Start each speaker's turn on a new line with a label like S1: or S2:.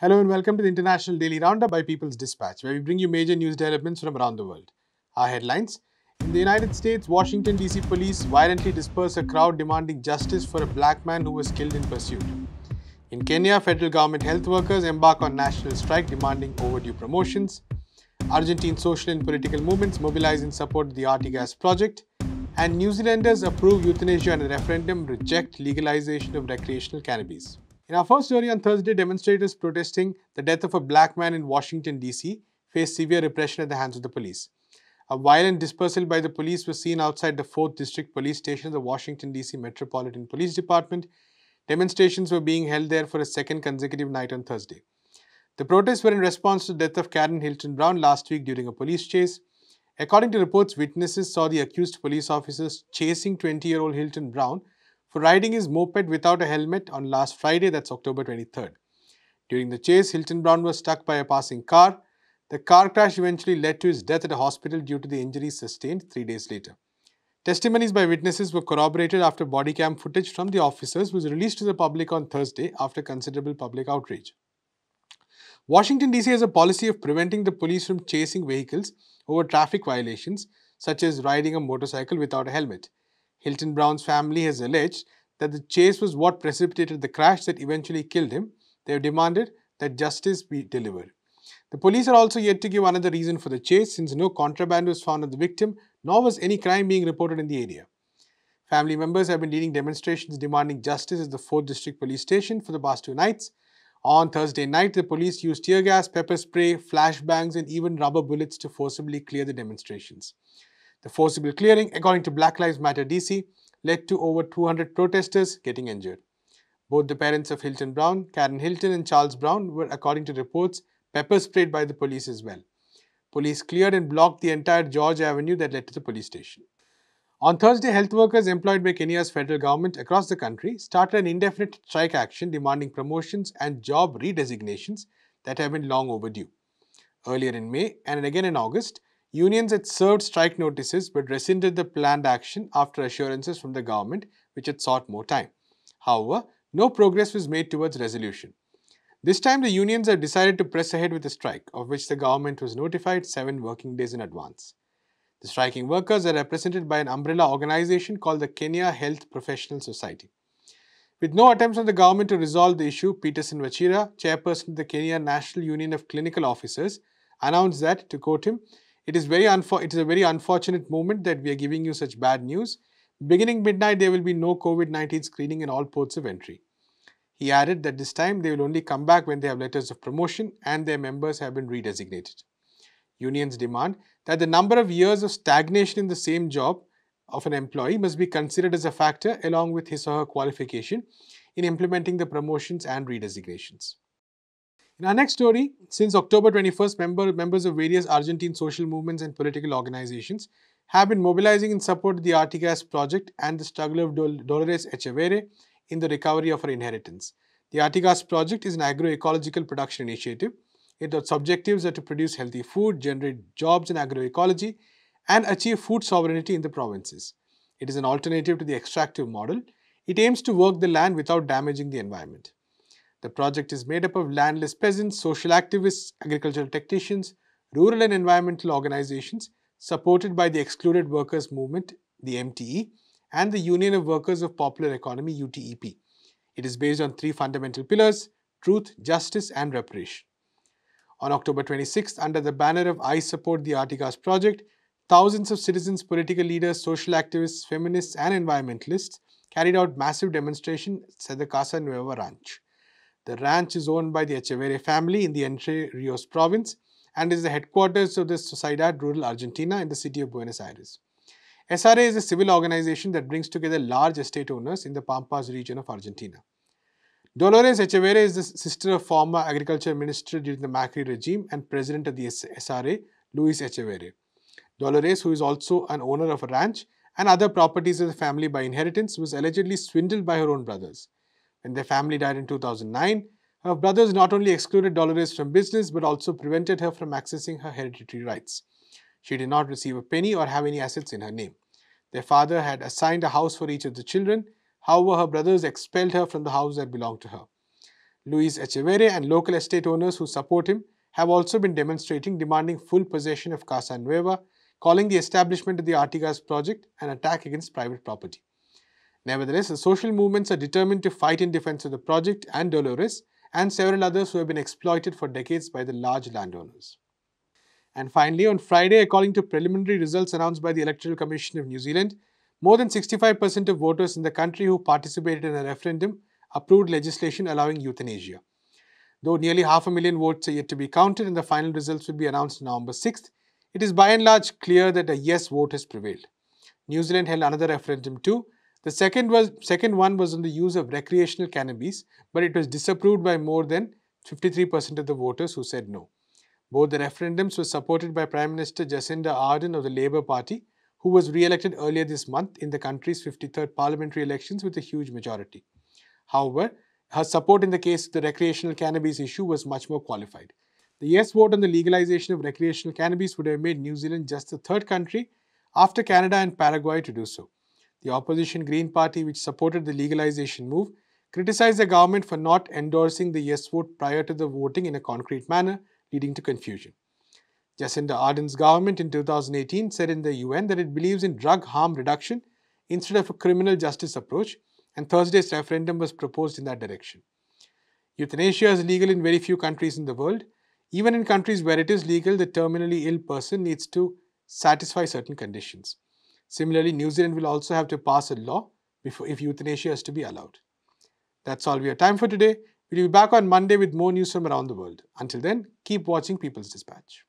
S1: Hello and welcome to the International Daily Roundup by People's Dispatch, where we bring you major news developments from around the world. Our headlines In the United States, Washington, D.C. police violently disperse a crowd demanding justice for a black man who was killed in pursuit. In Kenya, federal government health workers embark on national strike demanding overdue promotions. Argentine social and political movements mobilize in support of the Artigas project. And New Zealanders approve euthanasia and a referendum, reject legalization of recreational cannabis. In our first story on Thursday, demonstrators protesting the death of a black man in Washington, D.C. faced severe repression at the hands of the police. A violent dispersal by the police was seen outside the 4th District Police Station, of the Washington, D.C. Metropolitan Police Department. Demonstrations were being held there for a second consecutive night on Thursday. The protests were in response to the death of Karen Hilton Brown last week during a police chase. According to reports, witnesses saw the accused police officers chasing 20-year-old Hilton Brown for riding his moped without a helmet on last Friday, that's October 23rd. During the chase, Hilton Brown was struck by a passing car. The car crash eventually led to his death at a hospital due to the injuries sustained three days later. Testimonies by witnesses were corroborated after body cam footage from the officers was released to the public on Thursday after considerable public outrage. Washington, D.C. has a policy of preventing the police from chasing vehicles over traffic violations, such as riding a motorcycle without a helmet. Hilton Brown's family has alleged that the chase was what precipitated the crash that eventually killed him. They have demanded that justice be delivered. The police are also yet to give another reason for the chase since no contraband was found on the victim nor was any crime being reported in the area. Family members have been leading demonstrations demanding justice at the 4th District Police Station for the past two nights. On Thursday night, the police used tear gas, pepper spray, flashbangs and even rubber bullets to forcibly clear the demonstrations. The forcible clearing, according to Black Lives Matter DC, led to over 200 protesters getting injured. Both the parents of Hilton Brown, Karen Hilton and Charles Brown, were, according to reports, pepper sprayed by the police as well. Police cleared and blocked the entire George Avenue that led to the police station. On Thursday, health workers employed by Kenya's federal government across the country started an indefinite strike action demanding promotions and job redesignations that have been long overdue. Earlier in May and again in August, Unions had served strike notices but rescinded the planned action after assurances from the government, which had sought more time. However, no progress was made towards resolution. This time, the unions have decided to press ahead with the strike, of which the government was notified seven working days in advance. The striking workers are represented by an umbrella organization called the Kenya Health Professional Society. With no attempts on the government to resolve the issue, Peterson Wachira, chairperson of the Kenya National Union of Clinical Officers, announced that, to quote him, it is very unfor it is a very unfortunate moment that we are giving you such bad news. Beginning midnight, there will be no COVID-19 screening in all ports of entry. He added that this time they will only come back when they have letters of promotion and their members have been redesignated. Unions demand that the number of years of stagnation in the same job of an employee must be considered as a factor along with his or her qualification in implementing the promotions and redesignations. In our next story, since October 21st, member, members of various Argentine social movements and political organizations have been mobilizing in support of the Artigas project and the struggle of Dol Dolores Echeverre in the recovery of her inheritance. The Artigas project is an agroecological production initiative. Its objectives are to produce healthy food, generate jobs in agroecology, and achieve food sovereignty in the provinces. It is an alternative to the extractive model. It aims to work the land without damaging the environment. The project is made up of landless peasants, social activists, agricultural technicians, rural and environmental organizations, supported by the Excluded Workers Movement, the MTE, and the Union of Workers of Popular Economy, UTEP. It is based on three fundamental pillars, truth, justice and reparation. On October 26th, under the banner of I Support the Artigas Project, thousands of citizens, political leaders, social activists, feminists and environmentalists carried out massive demonstrations at the Casa Nueva Ranch. The ranch is owned by the Echeverria family in the Entre Rios province and is the headquarters of the Sociedad Rural Argentina in the city of Buenos Aires. SRA is a civil organization that brings together large estate owners in the Pampas region of Argentina. Dolores Echeverria is the sister of former agriculture minister during the Macri regime and president of the SRA, Luis Echeverria. Dolores, who is also an owner of a ranch and other properties of the family by inheritance, was allegedly swindled by her own brothers and their family died in 2009. Her brothers not only excluded Dolores from business but also prevented her from accessing her hereditary rights. She did not receive a penny or have any assets in her name. Their father had assigned a house for each of the children. However, her brothers expelled her from the house that belonged to her. Luis Echeverre and local estate owners who support him have also been demonstrating demanding full possession of Casa Nueva, calling the establishment of the Artigas project an attack against private property. Nevertheless, the social movements are determined to fight in defense of the project and Dolores and several others who have been exploited for decades by the large landowners. And finally, on Friday, according to preliminary results announced by the Electoral Commission of New Zealand, more than 65% of voters in the country who participated in a referendum approved legislation allowing euthanasia. Though nearly half a million votes are yet to be counted and the final results will be announced November 6th, it is by and large clear that a yes vote has prevailed. New Zealand held another referendum too, the second, was, second one was on the use of recreational cannabis, but it was disapproved by more than 53% of the voters who said no. Both the referendums were supported by Prime Minister Jacinda Ardern of the Labour Party, who was re-elected earlier this month in the country's 53rd parliamentary elections with a huge majority. However, her support in the case of the recreational cannabis issue was much more qualified. The yes vote on the legalization of recreational cannabis would have made New Zealand just the third country after Canada and Paraguay to do so. The opposition Green Party, which supported the legalization move, criticized the government for not endorsing the yes vote prior to the voting in a concrete manner, leading to confusion. Jacinda Ardern's government in 2018 said in the UN that it believes in drug harm reduction instead of a criminal justice approach, and Thursday's referendum was proposed in that direction. Euthanasia is legal in very few countries in the world. Even in countries where it is legal, the terminally ill person needs to satisfy certain conditions. Similarly, New Zealand will also have to pass a law before if euthanasia is to be allowed. That's all we have time for today. We'll be back on Monday with more news from around the world. Until then, keep watching People's Dispatch.